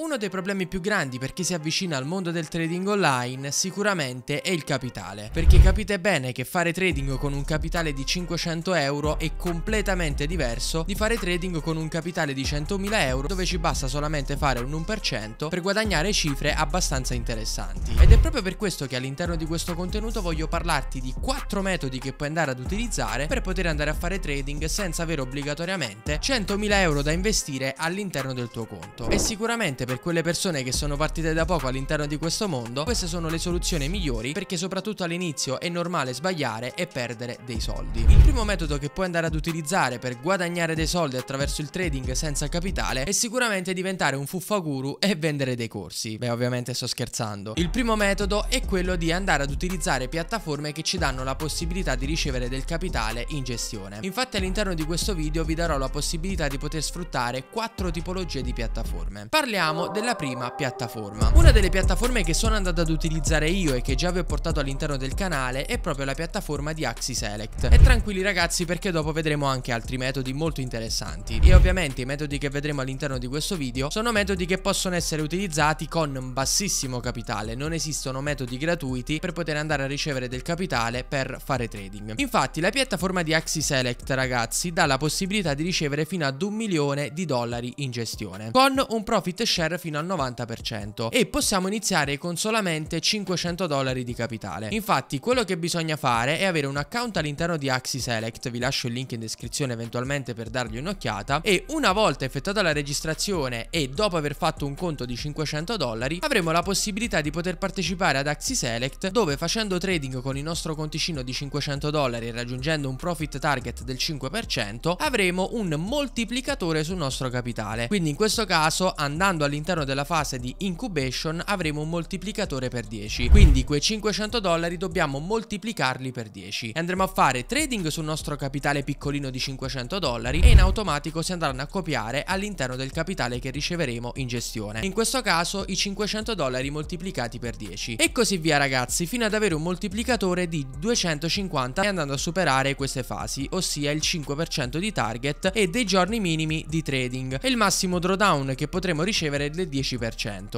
Uno dei problemi più grandi per chi si avvicina al mondo del trading online sicuramente è il capitale, perché capite bene che fare trading con un capitale di 500 euro è completamente diverso di fare trading con un capitale di 100.000 euro dove ci basta solamente fare un 1% per guadagnare cifre abbastanza interessanti. Ed è proprio per questo che all'interno di questo contenuto voglio parlarti di 4 metodi che puoi andare ad utilizzare per poter andare a fare trading senza avere obbligatoriamente 100.000 euro da investire all'interno del tuo conto. E sicuramente per quelle persone che sono partite da poco all'interno di questo mondo, queste sono le soluzioni migliori perché soprattutto all'inizio è normale sbagliare e perdere dei soldi. Il primo metodo che puoi andare ad utilizzare per guadagnare dei soldi attraverso il trading senza capitale è sicuramente diventare un fuffaguru e vendere dei corsi. Beh ovviamente sto scherzando. Il primo metodo è quello di andare ad utilizzare piattaforme che ci danno la possibilità di ricevere del capitale in gestione. Infatti all'interno di questo video vi darò la possibilità di poter sfruttare quattro tipologie di piattaforme. Parliamo parliamo della prima piattaforma. Una delle piattaforme che sono andato ad utilizzare io e che già vi ho portato all'interno del canale è proprio la piattaforma di Axi Select. E tranquilli ragazzi perché dopo vedremo anche altri metodi molto interessanti. E ovviamente i metodi che vedremo all'interno di questo video sono metodi che possono essere utilizzati con bassissimo capitale. Non esistono metodi gratuiti per poter andare a ricevere del capitale per fare trading. Infatti la piattaforma di Axi Select ragazzi dà la possibilità di ricevere fino ad un milione di dollari in gestione con un profit share share fino al 90% e possiamo iniziare con solamente 500 dollari di capitale. Infatti quello che bisogna fare è avere un account all'interno di Axi Select, vi lascio il link in descrizione eventualmente per dargli un'occhiata e una volta effettuata la registrazione e dopo aver fatto un conto di 500 dollari avremo la possibilità di poter partecipare ad Axi Select dove facendo trading con il nostro conticino di 500 dollari e raggiungendo un profit target del 5% avremo un moltiplicatore sul nostro capitale. Quindi in questo caso andando a all'interno della fase di incubation avremo un moltiplicatore per 10 quindi quei 500 dollari dobbiamo moltiplicarli per 10 andremo a fare trading sul nostro capitale piccolino di 500 dollari e in automatico si andranno a copiare all'interno del capitale che riceveremo in gestione in questo caso i 500 dollari moltiplicati per 10 e così via ragazzi fino ad avere un moltiplicatore di 250 e andando a superare queste fasi ossia il 5% di target e dei giorni minimi di trading e il massimo drawdown che potremo ricevere ricevere del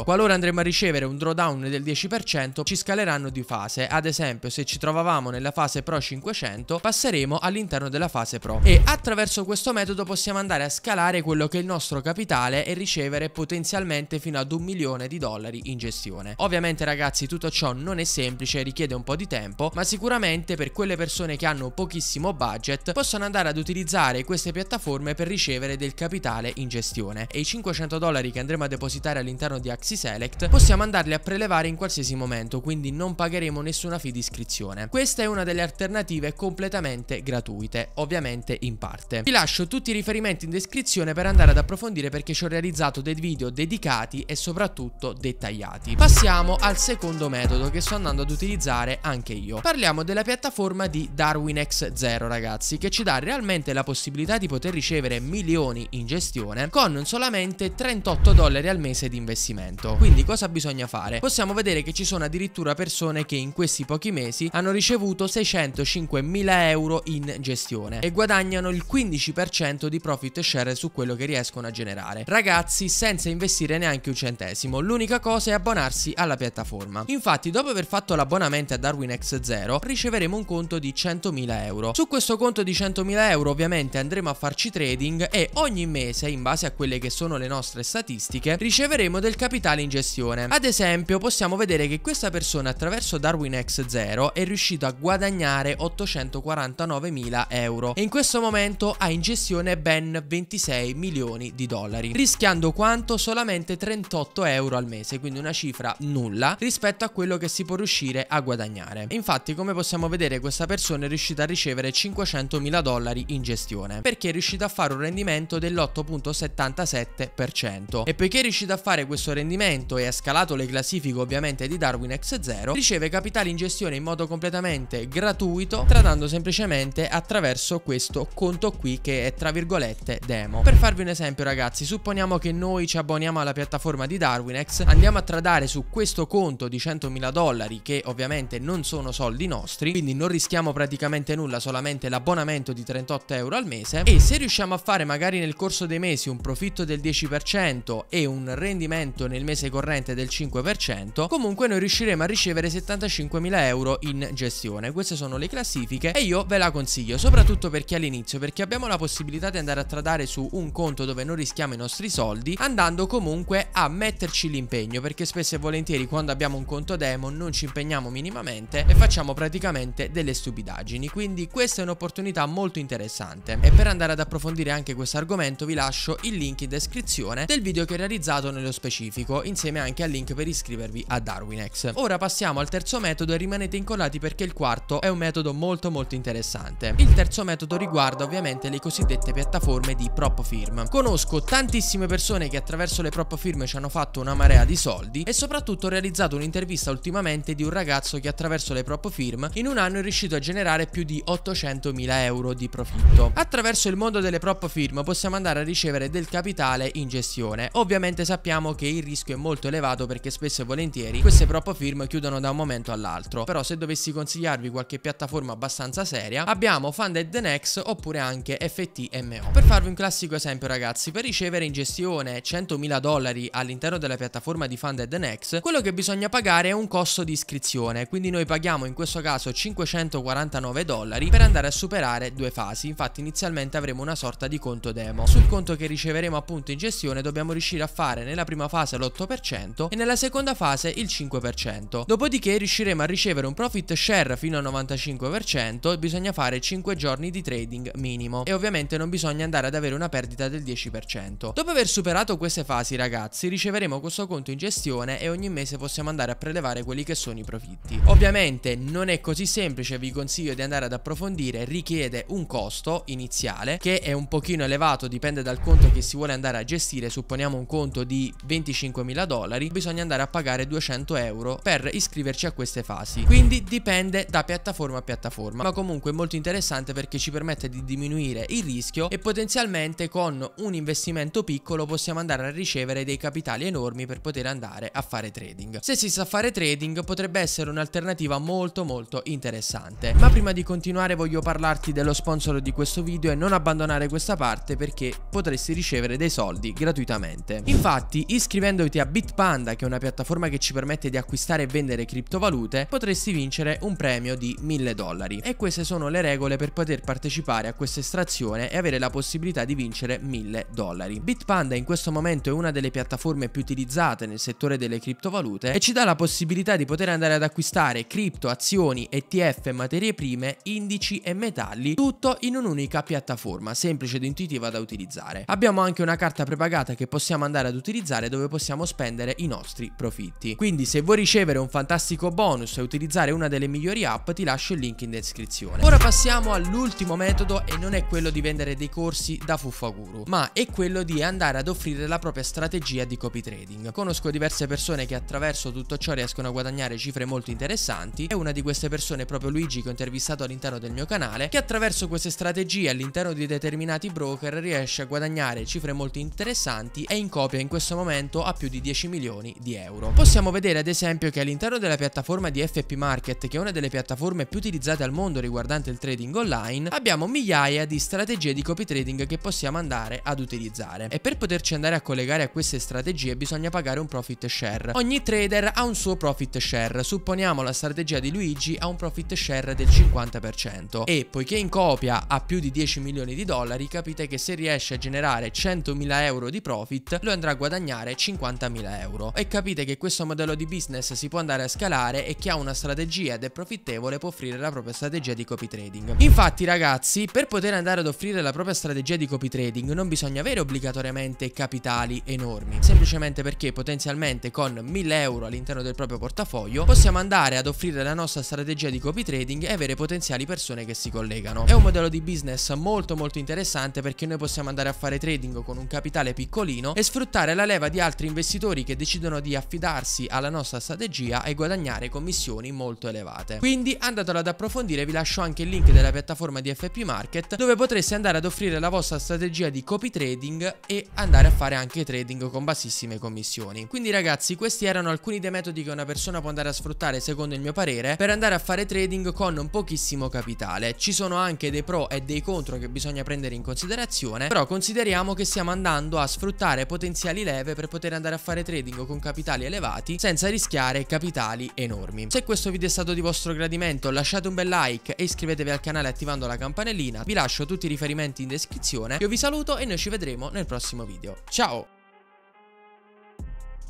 10%. Qualora andremo a ricevere un drawdown del 10% ci scaleranno di fase, ad esempio se ci trovavamo nella fase Pro 500 passeremo all'interno della fase Pro e attraverso questo metodo possiamo andare a scalare quello che è il nostro capitale e ricevere potenzialmente fino ad un milione di dollari in gestione. Ovviamente ragazzi tutto ciò non è semplice, richiede un po' di tempo, ma sicuramente per quelle persone che hanno pochissimo budget possono andare ad utilizzare queste piattaforme per ricevere del capitale in gestione e i 500 dollari che andremo ad depositare all'interno di Axi Select, possiamo andarli a prelevare in qualsiasi momento, quindi non pagheremo nessuna fee di iscrizione. Questa è una delle alternative completamente gratuite, ovviamente in parte. Vi lascio tutti i riferimenti in descrizione per andare ad approfondire perché ci ho realizzato dei video dedicati e soprattutto dettagliati. Passiamo al secondo metodo che sto andando ad utilizzare anche io. Parliamo della piattaforma di DarwinX 0 ragazzi che ci dà realmente la possibilità di poter ricevere milioni in gestione con solamente 38 dollari dollari al mese di investimento. Quindi cosa bisogna fare? Possiamo vedere che ci sono addirittura persone che in questi pochi mesi hanno ricevuto 605.000 euro in gestione e guadagnano il 15% di profit share su quello che riescono a generare. Ragazzi, senza investire neanche un centesimo, l'unica cosa è abbonarsi alla piattaforma. Infatti, dopo aver fatto l'abbonamento a Darwin X0, riceveremo un conto di 100.000 euro. Su questo conto di 100.000 euro ovviamente andremo a farci trading e ogni mese, in base a quelle che sono le nostre statistiche, ricche riceveremo del capitale in gestione. Ad esempio possiamo vedere che questa persona attraverso Darwin X0 è riuscito a guadagnare 849.000 euro e in questo momento ha in gestione ben 26 milioni di dollari, rischiando quanto solamente 38 euro al mese, quindi una cifra nulla rispetto a quello che si può riuscire a guadagnare. Infatti come possiamo vedere questa persona è riuscita a ricevere 500.000 dollari in gestione perché è riuscita a fare un rendimento dell'8.77% e poiché che è riuscito a fare questo rendimento e ha scalato le classifiche ovviamente di Darwin X0, riceve capitali in gestione in modo completamente gratuito, tradando semplicemente attraverso questo conto qui che è tra virgolette demo. Per farvi un esempio ragazzi, supponiamo che noi ci abboniamo alla piattaforma di Darwin X, andiamo a tradare su questo conto di 100.000 dollari che ovviamente non sono soldi nostri, quindi non rischiamo praticamente nulla, solamente l'abbonamento di 38 euro al mese e se riusciamo a fare magari nel corso dei mesi un profitto del 10% e un un rendimento nel mese corrente del 5%, comunque noi riusciremo a ricevere 75.000 euro in gestione. Queste sono le classifiche e io ve la consiglio, soprattutto per chi all'inizio, perché abbiamo la possibilità di andare a tradare su un conto dove non rischiamo i nostri soldi, andando comunque a metterci l'impegno, perché spesso e volentieri quando abbiamo un conto demo non ci impegniamo minimamente e facciamo praticamente delle stupidaggini. Quindi questa è un'opportunità molto interessante. E per andare ad approfondire anche questo argomento vi lascio il link in descrizione del video che realizziamo calendarizzato nello specifico, insieme anche al link per iscrivervi a Darwinex. Ora passiamo al terzo metodo e rimanete incollati perché il quarto è un metodo molto molto interessante. Il terzo metodo riguarda ovviamente le cosiddette piattaforme di prop firm. Conosco tantissime persone che attraverso le prop firm ci hanno fatto una marea di soldi e soprattutto ho realizzato un'intervista ultimamente di un ragazzo che attraverso le prop firm in un anno è riuscito a generare più di 800.000 euro di profitto. Attraverso il mondo delle prop firm possiamo andare a ricevere del capitale in gestione, ovviamente ovviamente sappiamo che il rischio è molto elevato perché spesso e volentieri queste prop firme chiudono da un momento all'altro. Però se dovessi consigliarvi qualche piattaforma abbastanza seria, abbiamo Funded The Next oppure anche FTMO. Per farvi un classico esempio ragazzi, per ricevere in gestione 100.000 dollari all'interno della piattaforma di Funded The Next, quello che bisogna pagare è un costo di iscrizione, quindi noi paghiamo in questo caso 549 dollari per andare a superare due fasi, infatti inizialmente avremo una sorta di conto demo. Sul conto che riceveremo appunto in gestione dobbiamo riuscire a fare nella prima fase l'8% e nella seconda fase il 5%. Dopodiché riusciremo a ricevere un profit share fino al 95% e bisogna fare 5 giorni di trading minimo e ovviamente non bisogna andare ad avere una perdita del 10%. Dopo aver superato queste fasi ragazzi riceveremo questo conto in gestione e ogni mese possiamo andare a prelevare quelli che sono i profitti. Ovviamente non è così semplice, vi consiglio di andare ad approfondire, richiede un costo iniziale che è un pochino elevato, dipende dal conto che si vuole andare a gestire, supponiamo un conto conto di 25.000 dollari bisogna andare a pagare 200 euro per iscriverci a queste fasi. Quindi dipende da piattaforma a piattaforma, ma comunque molto interessante perché ci permette di diminuire il rischio e potenzialmente con un investimento piccolo possiamo andare a ricevere dei capitali enormi per poter andare a fare trading. Se si sa fare trading potrebbe essere un'alternativa molto molto interessante. Ma prima di continuare voglio parlarti dello sponsor di questo video e non abbandonare questa parte perché potresti ricevere dei soldi gratuitamente. Infatti, iscrivendoti a Bitpanda, che è una piattaforma che ci permette di acquistare e vendere criptovalute, potresti vincere un premio di 1000 dollari. E queste sono le regole per poter partecipare a questa estrazione e avere la possibilità di vincere 1000 dollari. Bitpanda in questo momento è una delle piattaforme più utilizzate nel settore delle criptovalute e ci dà la possibilità di poter andare ad acquistare cripto, azioni, ETF, materie prime, indici e metalli, tutto in un'unica piattaforma, semplice ed intuitiva da utilizzare. Abbiamo anche una carta prepagata che possiamo andare andare ad utilizzare dove possiamo spendere i nostri profitti. Quindi se vuoi ricevere un fantastico bonus e utilizzare una delle migliori app ti lascio il link in descrizione. Ora passiamo all'ultimo metodo e non è quello di vendere dei corsi da fuffaguru ma è quello di andare ad offrire la propria strategia di copy trading. Conosco diverse persone che attraverso tutto ciò riescono a guadagnare cifre molto interessanti e una di queste persone è proprio Luigi che ho intervistato all'interno del mio canale che attraverso queste strategie all'interno di determinati broker riesce a guadagnare cifre molto interessanti e in copy propria in questo momento a più di 10 milioni di euro. Possiamo vedere ad esempio che all'interno della piattaforma di FP Market, che è una delle piattaforme più utilizzate al mondo riguardante il trading online, abbiamo migliaia di strategie di copy trading che possiamo andare ad utilizzare. E per poterci andare a collegare a queste strategie bisogna pagare un profit share. Ogni trader ha un suo profit share. Supponiamo la strategia di Luigi ha un profit share del 50% e poiché in copia ha più di 10 milioni di dollari, capite che se riesce a generare 100.000 euro di profit lo andrà andrà a guadagnare 50.000 euro. E capite che questo modello di business si può andare a scalare e chi ha una strategia ed è profittevole può offrire la propria strategia di copy trading. Infatti ragazzi, per poter andare ad offrire la propria strategia di copy trading non bisogna avere obbligatoriamente capitali enormi, semplicemente perché potenzialmente con 1000 euro all'interno del proprio portafoglio possiamo andare ad offrire la nostra strategia di copy trading e avere potenziali persone che si collegano. È un modello di business molto molto interessante perché noi possiamo andare a fare trading con un capitale piccolino e sfruttare sfruttare la leva di altri investitori che decidono di affidarsi alla nostra strategia e guadagnare commissioni molto elevate. Quindi andatelo ad approfondire, vi lascio anche il link della piattaforma di FP Market dove potreste andare ad offrire la vostra strategia di copy trading e andare a fare anche trading con bassissime commissioni. Quindi ragazzi questi erano alcuni dei metodi che una persona può andare a sfruttare secondo il mio parere per andare a fare trading con un pochissimo capitale. Ci sono anche dei pro e dei contro che bisogna prendere in considerazione però consideriamo che stiamo andando a sfruttare potenzialmente potenziali leve per poter andare a fare trading con capitali elevati senza rischiare capitali enormi. Se questo video è stato di vostro gradimento lasciate un bel like e iscrivetevi al canale attivando la campanellina, vi lascio tutti i riferimenti in descrizione, io vi saluto e noi ci vedremo nel prossimo video. Ciao!